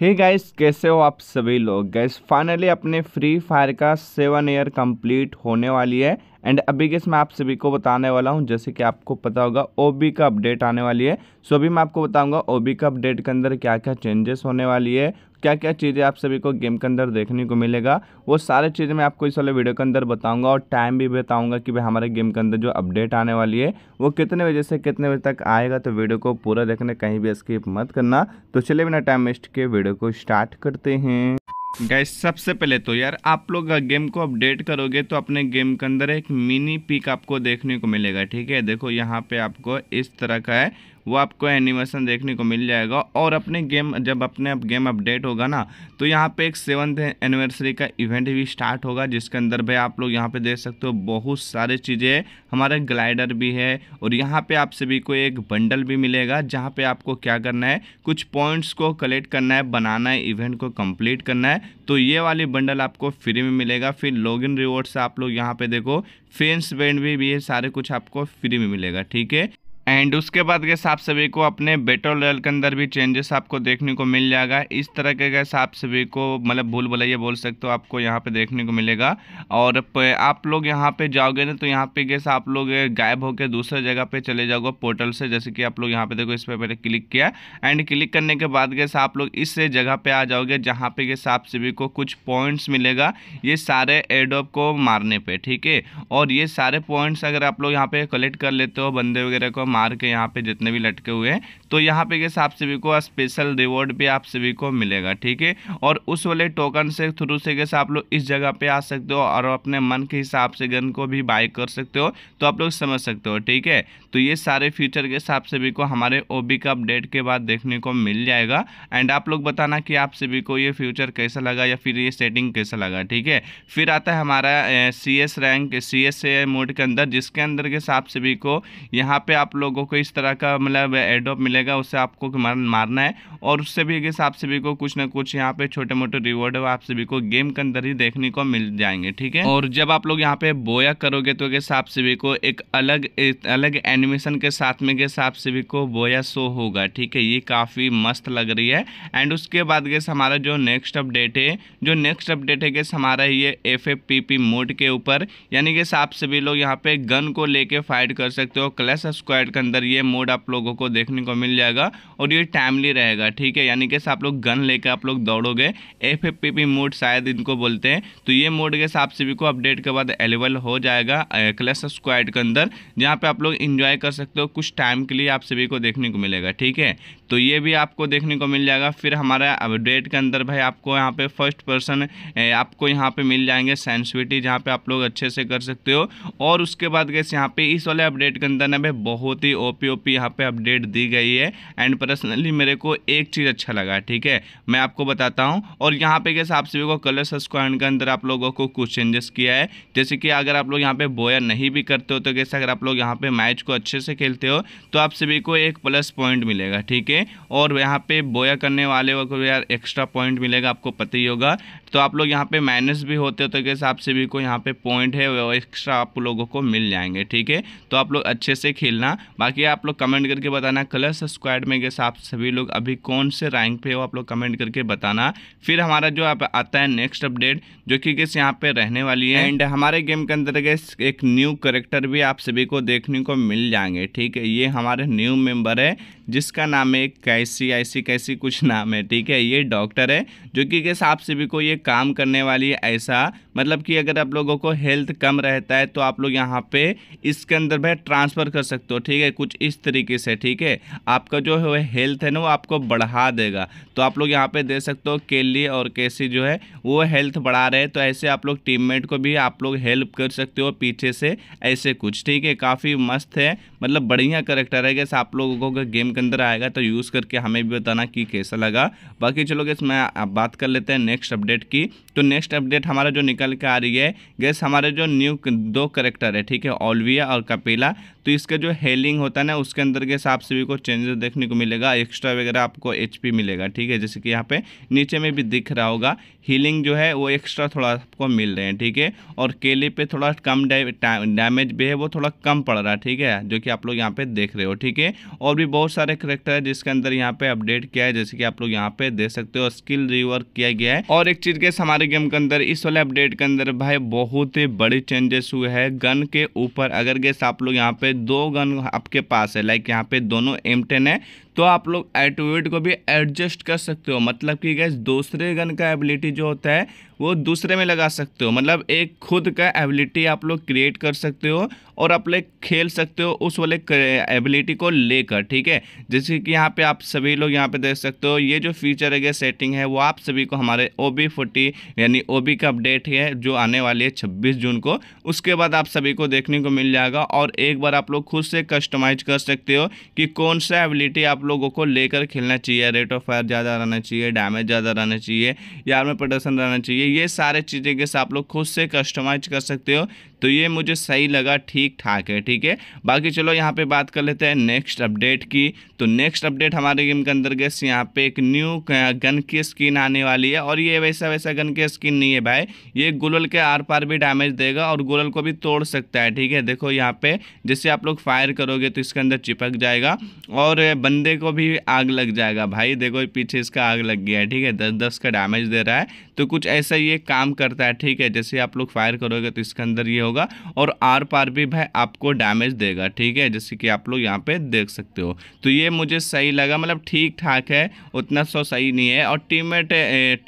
हे hey guys कैसे हो आप सभी लोग गैस फाइनली अपने फ्री फायर का सेवन ईयर कंप्लीट होने वाली है एंड अभी के मैं आप सभी को बताने वाला हूँ जैसे कि आपको पता होगा ओ का अपडेट आने वाली है सो अभी मैं आपको बताऊँगा ओ का अपडेट के अंदर क्या क्या चेंजेस होने वाली है क्या क्या चीज़ें आप सभी को गेम के अंदर देखने को मिलेगा वो सारे चीज़ें मैं आपको इस वाले वीडियो के अंदर बताऊंगा और टाइम भी बताऊंगा कि भाई हमारे गेम के अंदर जो अपडेट आने वाली है वो कितने बजे से कितने बजे तक आएगा तो वीडियो को पूरा देखने कहीं भी स्किप मत करना तो चलिए बिना टाइम वेस्ट के वीडियो को स्टार्ट करते हैं गाइस सबसे पहले तो यार आप लोग गेम को अपडेट करोगे तो अपने गेम के अंदर एक मिनी पिक आपको देखने को मिलेगा ठीक है देखो यहाँ पे आपको इस तरह का है वो आपको एनिमेशन देखने को मिल जाएगा और अपने गेम जब अपने अप गेम अपडेट होगा ना तो यहाँ पे एक सेवन्थ एनिवर्सरी का इवेंट भी स्टार्ट होगा जिसके अंदर भाई आप लोग यहाँ पे देख सकते हो बहुत सारे चीज़ें हमारे ग्लाइडर भी है और यहाँ पे आप सभी को एक बंडल भी मिलेगा जहाँ पे आपको क्या करना है कुछ पॉइंट्स को कलेक्ट करना है बनाना है इवेंट को कम्प्लीट करना है तो ये वाली बंडल आपको फ्री में मिलेगा फिर लॉगिन रिवॉर्ड्स आप लोग यहाँ पे देखो फेंस बैंड भी, भी है सारे कुछ आपको फ्री में मिलेगा ठीक है एंड उसके बाद गैस आप सभी को अपने बेटर लेवल के अंदर भी चेंजेस आपको देखने को मिल जाएगा इस तरह के गैस आप सभी को मतलब भूल भुलैया बोल सकते हो आपको यहाँ पे देखने को मिलेगा और आप लोग यहाँ पे जाओगे ना तो यहाँ पे गैस आप लोग गायब होकर दूसरे जगह पे चले जाओगे पोर्टल से जैसे कि आप लोग यहाँ पे देखो इस पर मैंने क्लिक किया एंड क्लिक करने के बाद गैस आप लोग इस जगह पर आ जाओगे जहाँ पे गैस आप सभी को कुछ पॉइंट्स मिलेगा ये सारे एडोप को मारने पर ठीक है और ये सारे पॉइंट्स अगर आप लोग यहाँ पे कलेक्ट कर लेते हो बंदे वगैरह को मार के यहाँ पे जितने भी लटके हुए हैं तो यहाँ पे कैसे आप सभी को स्पेशल रिवॉर्ड भी आप सभी को मिलेगा ठीक है और उस वाले टोकन से थ्रू से कैसे आप लोग इस जगह पे आ सकते हो और अपने मन के हिसाब से गन को भी बाय कर सकते हो तो आप लोग समझ सकते हो ठीक है तो ये सारे फीचर के हिसाब से भी को हमारे ओबी का अपडेट के बाद देखने को मिल जाएगा एंड आप लोग बताना कि आप सभी को ये फ्यूचर कैसा लगा या फिर ये सेटिंग कैसा लगा ठीक है फिर आता है हमारा C S rank C S A mode के अंदर जिसके अंदर के हिसाब सभी को यहाँ पे आप लोगों को इस तरह का मतलब एडोप मिले मिलेगा उससे आपको मार, मारना है और उससे भी अगर आप सभी को कुछ ना कुछ यहाँ पे छोटे मोटे रिवॉर्ड आप सभी को गेम के अंदर ही देखने को मिल जाएंगे ठीक है और जब आप लोग यहाँ पे बोया करोगे तो अगर आप सभी को एक अलग एक अलग एनिमेशन के साथ में गैस आप सभी को बोया शो होगा ठीक है ये काफ़ी मस्त लग रही है एंड उसके बाद गैस हमारा जो नेक्स्ट अपडेट है जो नेक्स्ट अपडेट है गैस हमारा ये एफ मोड के ऊपर यानी कि आप सभी लोग यहाँ पे गन को लेके फाइट कर सकते हो क्लैश स्क्वाड के अंदर ये मोड आप लोगों को देखने को मिल मिल जाएगा और ये टाइमली रहेगा ठीक है यानी कैसे आप लोग गन लेकर आप लोग दौड़ोगे एफ मोड शायद इनको बोलते हैं तो ये मोड के साथ सभी को अपडेट के बाद अवेलेबल हो जाएगा क्लस स्क्वाइड के अंदर जहाँ पर आप लोग इन्जॉय कर सकते हो कुछ टाइम के लिए आप सभी को देखने को मिलेगा ठीक है तो ये भी आपको देखने को मिल जाएगा फिर हमारा अपडेट के अंदर भाई आपको यहाँ पे फर्स्ट पर्सन आपको यहाँ पे मिल जाएंगे सेंसिविटी जहाँ पे आप लोग अच्छे से कर सकते हो और उसके बाद गैस यहाँ पे इस वाले अपडेट के अंदर ना भाई बहुत ही ओपी ओपी यहाँ पे अपडेट दी गई है एंड पर्सनली मेरे को एक चीज़ अच्छा लगा ठीक है मैं आपको बताता हूँ और यहाँ पे गैस आप सभी को कलर सस्क्वाइन के अंदर आप लोगों को कुछ चेंजेस किया है जैसे कि अगर आप लोग यहाँ पे बोया नहीं भी करते हो तो गैस अगर आप लोग यहाँ पे मैच को अच्छे से खेलते हो तो आप सभी को एक प्लस पॉइंट मिलेगा ठीक है और यहाँ पे बोया करने वाले को यार एक्स्ट्रा पॉइंट मिलेगा आपको पता ही होगा तो आप लोग यहाँ पे माइनस भी होते हो तो के हिसाब से भी यहाँ पे पॉइंट है वो एक्स्ट्रा आप लोगों को मिल जाएंगे ठीक है तो आप लोग अच्छे से खेलना बाकी आप लोग कमेंट करके बताना कलर स्क्वाड में के आप सभी लोग अभी कौन से रैंक पे हो आप लोग कमेंट करके बताना फिर हमारा जो आप आता है नेक्स्ट अपडेट जो कि किस यहाँ पे रहने वाली है एंड हमारे गेम के अंदर एक न्यू करेक्टर भी आप सभी को देखने को मिल जाएंगे ठीक है ये हमारे न्यू मेम्बर है जिसका नाम है कैसी ऐसी कैसी कुछ नाम है ठीक है ये डॉक्टर है जो कि आप सभी को ये काम करने वाली ऐसा मतलब कि अगर आप लोगों को हेल्थ कम रहता है तो आप लोग यहाँ पे इसके अंदर भाई ट्रांसफ़र कर सकते हो ठीक है कुछ इस तरीके से ठीक है आपका जो है हेल्थ है ना वो आपको बढ़ा देगा तो आप लोग यहाँ पे दे सकते हो केली और केसी जो है वो हेल्थ बढ़ा रहे हैं तो ऐसे आप लोग टीममेट को भी आप लोग हेल्प कर सकते हो पीछे से ऐसे कुछ ठीक है काफ़ी मस्त है मतलब बढ़िया करेक्टर है गैस आप लोगों को गेम के अंदर आएगा तो यूज़ करके हमें भी बताना कि कैसा लगा बाकी चलो गैस मैं आप बात कर लेते हैं नेक्स्ट अपडेट की तो नेक्स्ट अपडेट हमारा जो निकल के आ रही है गैस हमारे जो न्यू दो करेक्टर है ठीक है ओलविया और कपेला तो इसका जो हेलिंग होता है ना उसके अंदर के हिसाब से भी कुछ चेंजेस देखने को मिलेगा एक्स्ट्रा वगैरह आपको एच मिलेगा ठीक है जैसे कि यहाँ पे नीचे में भी दिख रहा होगा हीलिंग जो है वो एक्स्ट्रा थोड़ा आपको मिल रहे हैं ठीक है और केले पे थोड़ा कम डैमेज भी है वो थोड़ा कम पड़ रहा है ठीक है जो कि आप लोग यहाँ पे देख रहे हो ठीक है और भी बहुत सारे करेक्टर है जिसके अंदर यहाँ पे अपडेट किया है जैसे कि आप लोग यहाँ पे देख सकते हो स्किल रिवर्क किया गया है और एक चीज के हमारे गेम के अंदर इस वाले अपडेट के अंदर भाई बहुत ही बड़े चेंजेस हुए हैं गन के ऊपर अगर गैस आप लोग यहाँ पे दो गन आपके पास है लाइक यहाँ पे दोनों एम है तो आप लोग एटोवेट को भी एडजस्ट कर सकते हो मतलब कि गैस दूसरे गन का एबिलिटी जो होता है वो दूसरे में लगा सकते हो मतलब एक खुद का एबिलिटी आप लोग क्रिएट कर सकते हो और आप लोग खेल सकते हो उस वाले एबिलिटी को लेकर ठीक है जैसे कि यहाँ पे आप सभी लोग यहाँ पे देख सकते हो ये जो फीचर है सेटिंग है वो आप सभी को हमारे ओ बी फोर्टी यानी ओ बी का अपडेट है जो आने वाली है छब्बीस जून को उसके बाद आप सभी को देखने को मिल जाएगा और एक बार आप लोग खुद से कस्टमाइज कर सकते हो कि कौन सा एबिलिटी आप लोगों को लेकर खेलना चाहिए रेट ऑफ फायर ज़्यादा रहना चाहिए डैमेज ज़्यादा रहना चाहिए या में प्रोडक्शन रहना चाहिए ये सारे चीज़ें के आप लोग खुद से कस्टमाइज कर सकते हो तो ये मुझे सही लगा ठीक ठाक है ठीक है बाकी चलो यहाँ पे बात कर लेते हैं नेक्स्ट अपडेट की तो नेक्स्ट अपडेट हमारे गेम के अंदर गैस यहाँ पे एक न्यू गन की स्किन आने वाली है और ये वैसा वैसा गन की स्किन नहीं है भाई ये गुलल के आर पार भी डैमेज देगा और गुलल को भी तोड़ सकता है ठीक है देखो यहाँ पे जैसे आप लोग फायर करोगे तो इसके अंदर चिपक जाएगा और बंदे को भी आग लग जाएगा भाई देखो पीछे इसका आग लग गया है ठीक है दस दस का डैमेज दे रहा है तो कुछ ऐसा ये काम करता है ठीक है जैसे आप लोग फायर करोगे तो इसके अंदर ये होगा और आर पार भी भाई आपको डैमेज देगा ठीक है जैसे कि आप लोग यहाँ पे देख सकते हो तो ये मुझे सही लगा मतलब ठीक ठाक है उतना सो सही नहीं है और टीम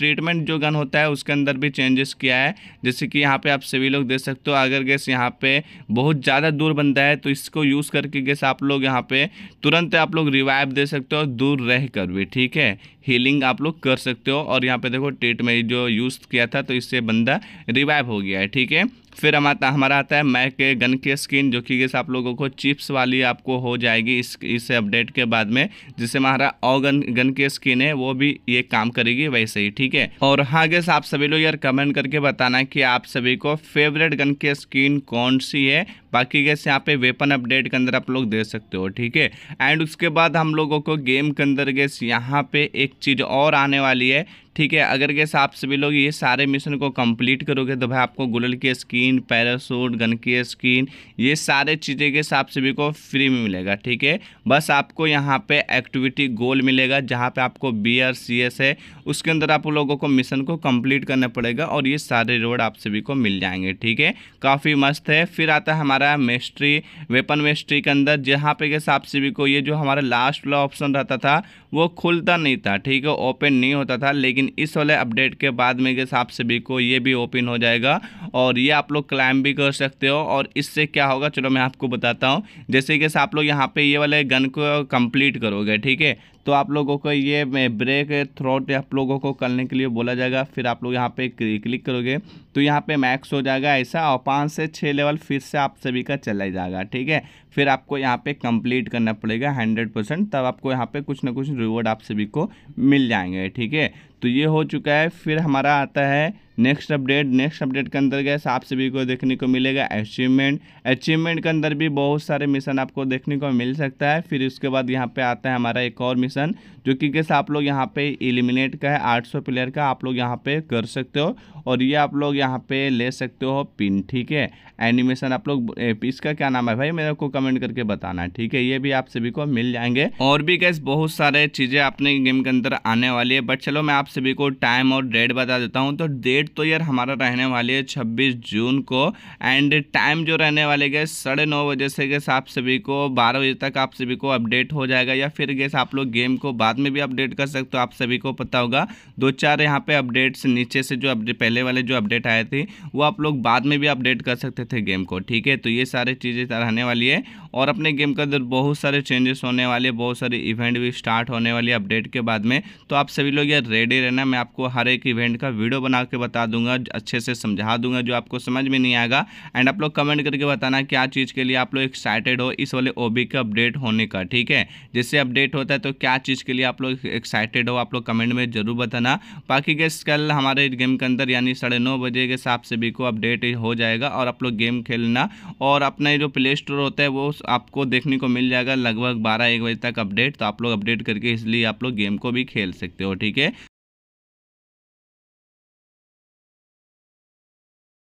ट्रीटमेंट जो गन होता है उसके अंदर भी चेंजेस किया है जैसे कि यहाँ पे आप सभी लोग देख सकते हो अगर गैस यहाँ पे बहुत ज़्यादा दूर बनता है तो इसको यूज़ करके गैस आप लोग यहाँ पे तुरंत आप लोग रिवाइव दे सकते हो दूर रह भी ठीक है हीलिंग आप लोग कर सकते हो और यहाँ पे देखो टेट में जो यूज़ किया था तो इससे बंदा रिवाइव हो गया है ठीक है फिर हम आता हमारा आता है मैक के गन के स्किन जो कि आप लोगों को चिप्स वाली आपको हो जाएगी इस इस अपडेट के बाद में जिससे हमारा और गन गन के स्किन है वो भी ये काम करेगी वैसे ही ठीक है और हाँ गैस आप सभी लोग यार कमेंट करके बताना कि आप सभी को फेवरेट गन के स्किन कौन सी है बाकी कैसे यहाँ पे वेपन अपडेट के अंदर आप लोग दे सकते हो ठीक है एंड उसके बाद हम लोगों को गेम के अंदर गैस यहाँ पे एक चीज़ और आने वाली है ठीक है अगर कैसे आप सभी लोग ये सारे मिशन को कंप्लीट करोगे तो भाई आपको गुलल की स्किन पैरासूट गन की स्किन ये सारे चीज़ें के आप सभी को फ्री में मिलेगा ठीक है बस आपको यहाँ पे एक्टिविटी गोल मिलेगा जहाँ पे आपको बी आर सी एस है उसके अंदर आप लोगों को मिशन को कंप्लीट करना पड़ेगा और ये सारे रोड आप सभी को मिल जाएंगे ठीक है काफ़ी मस्त है फिर आता है हमारा मेस्ट्री वेपन मेस्ट्री के अंदर जहाँ पे कैसे आप सभी को ये जो हमारा लास्ट वाला ऑप्शन रहता था वो खुलता नहीं था ठीक है ओपन नहीं होता था लेकिन इस वाले अपडेट के बाद में गैस आप सभी को ये भी ओपन हो जाएगा और ये आप लोग क्लाइम भी कर सकते हो और इससे क्या होगा चलो मैं आपको बताता हूँ जैसे कि आप लोग यहाँ पे ये वाले गन को कंप्लीट करोगे ठीक है तो आप लोगों को ये ब्रेक थ्रोट आप लोगों को करने के लिए बोला जाएगा फिर आप लोग यहाँ पे क्लिक करोगे तो यहाँ पे मैक्स हो जाएगा ऐसा और पाँच से छः लेवल फिर से आप सभी का चला जाएगा ठीक है फिर आपको यहाँ पे कंप्लीट करना पड़ेगा हंड्रेड परसेंट तब आपको यहाँ पे कुछ ना कुछ रिवॉर्ड आप सभी को मिल जाएंगे ठीक है तो ये हो चुका है फिर हमारा आता है नेक्स्ट अपडेट नेक्स्ट अपडेट के अंदर गैस आप सभी को देखने को मिलेगा अचीवमेंट अचीवमेंट के अंदर भी बहुत सारे मिशन आपको देखने को मिल सकता है फिर उसके बाद यहाँ पे आता है हमारा एक और मिशन जो कि गैस आप लोग यहाँ पे एलिमिनेट का है 800 प्लेयर का आप लोग यहाँ पे कर सकते हो और ये आप लोग यहाँ पे ले सकते हो पिन ठीक है एनिमेशन आप लोग इसका क्या नाम है भाई मेरे को कमेंट करके बताना ठीक है ये भी आप सभी को मिल जाएंगे और भी गैस बहुत सारे चीज़ें अपने गेम के अंदर आने वाली है बट चलो मैं आप सभी को टाइम और डेट बता देता हूँ तो डेट डेट तो यार हमारा रहने वाली है छब्बीस जून को एंड टाइम जो रहने वाले गए साढ़े नौ बजे से गैस आप सभी को बारह बजे तक आप सभी को अपडेट हो जाएगा या फिर गैस आप लोग गेम को बाद में भी अपडेट कर सकते हो आप सभी को पता होगा दो चार यहाँ पे अपडेट्स नीचे से जो अपडेट पहले वाले जो अपडेट आए थे वो आप लोग बाद में भी अपडेट कर सकते थे गेम को ठीक है तो ये सारी चीज़ें रहने वाली है और अपने गेम के अंदर बहुत सारे चेंजेस होने वाले बहुत सारे इवेंट भी स्टार्ट होने वाले अपडेट के बाद में तो आप सभी लोग यार रेडी रहना मैं आपको हर एक इवेंट का वीडियो बना के बता दूंगा अच्छे से समझा दूंगा जो आपको समझ में नहीं आएगा एंड आप लोग कमेंट करके बताना क्या चीज़ के लिए आप लोग एक्साइटेड हो इस वाले ओबी के अपडेट होने का ठीक है जिससे अपडेट होता है तो क्या चीज़ के लिए आप लोग एक्साइटेड हो आप लोग कमेंट में ज़रूर बताना बाकी गेस कल हमारे गेम के अंदर यानी साढ़े नौ बजे के हिसाब से भी को अपडेट हो जाएगा और आप लोग गेम खेलना और अपना जो प्ले स्टोर होता है वो आपको देखने को मिल जाएगा लगभग बारह एक बजे तक अपडेट तो आप लोग अपडेट करके इसलिए आप लोग गेम को भी खेल सकते हो ठीक है